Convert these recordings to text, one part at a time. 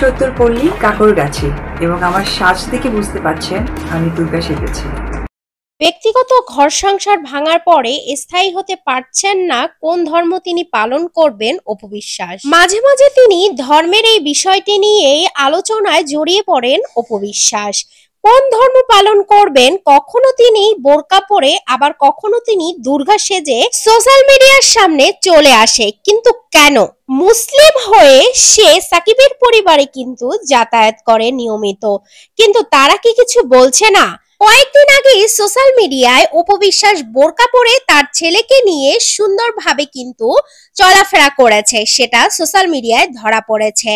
সত্তর পল্লী কাকর গাছে এবং আমার সাজ দেখে বুঝতে পারছেন আমি দুর্গা সেজেছি ব্যক্তিগত ঘর সংসার ভাঙার পরে স্থায়ী হতে পারছেন না কোন ধর্ম তিনি পালন করবেন অপবিশ্বাস মাঝে মাঝে তিনি ধর্মের এই বিষয়টি নিয়ে আলোচনায় জড়িয়ে পড়েন অপবিশ্বাস কোন ধর্ম পালন করবেন কখনো তিনি বোরকা পরে আবার কখনো তিনি দুর্গা সেজে সোশ্যাল মিডিয়ার সামনে চলে আসে কিন্তু কেন মুসলিম হয়ে সে সাকিবের পরিবারে কিন্তু যাতায়াত করে নিয়মিত কিন্তু তারা কি কিছু বলছে না কয়েকদিন আগে সোশ্যাল মিডিয়ায় উপবিশ্বাস বোরকা পরে তার ছেলেকে নিয়ে সুন্দরভাবে কিন্তু চলাফেরা করেছে সেটা সোশ্যাল মিডিয়ায় ধরা পড়েছে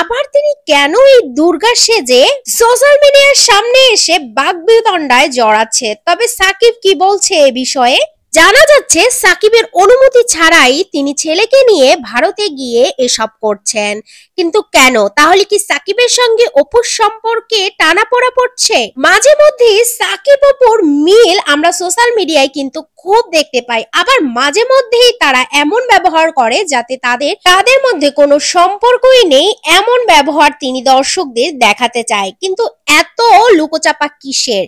আবার তিনি কেন এই দুর্গা সেজে সোশ্যাল মিডিয়ার সামনে এসে বাগবিদণ্ডায় জড়াচ্ছে তবে সাকিব কি বলছে এ বিষয়ে জানা যাচ্ছে সাকিবের অনুমতি ছাড়াই তিনি ছেলেকে নিয়ে ভারতে গিয়ে এসব করছেন কিন্তু কেন তাহলে কি সাকিবের সঙ্গে অপুর সম্পর্কে টানা পড়া পড়ছে মাঝে মধ্যে সাকিব অপুর মিল আমরা সোশ্যাল মিডিয়ায় কিন্তু খুব দেখতে পাই আবার মাঝে মধ্যেই তারা এমন ব্যবহার করে যাতে তাদের তাদের মধ্যে কোনো সম্পর্কই নেই এমন ব্যবহার তিনি দর্শকদের দেখাতে চায় কিন্তু এত লুকোচাপা কিসের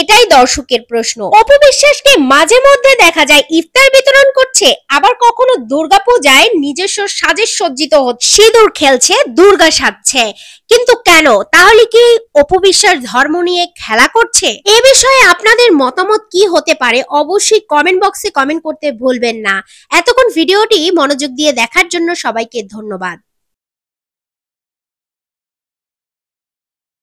এটাই দর্শকের প্রশ্ন অপু বিশ্বাসকে মাঝে মধ্যে দেখা যায় ইফতার বিতরণ করছে আবার কখনো দুর্গাপূজায় নিজস্ব সাজে সজ্জিত হচ্ছে সিঁদুর খেলছে দুর্গা সাজছে কিন্তু কেন তাহলে কি অপু বিশ্বাস ধর্ম নিয়ে খেলা করছে এ বিষয়ে আপনাদের মতামত কি হতে পারে অবশ্যই কমেন্ট বক্সে কমেন্ট করতে ভুলবেন না এতক্ষণ ভিডিওটি মনোযোগ দিয়ে দেখার জন্য সবাইকে ধন্যবাদ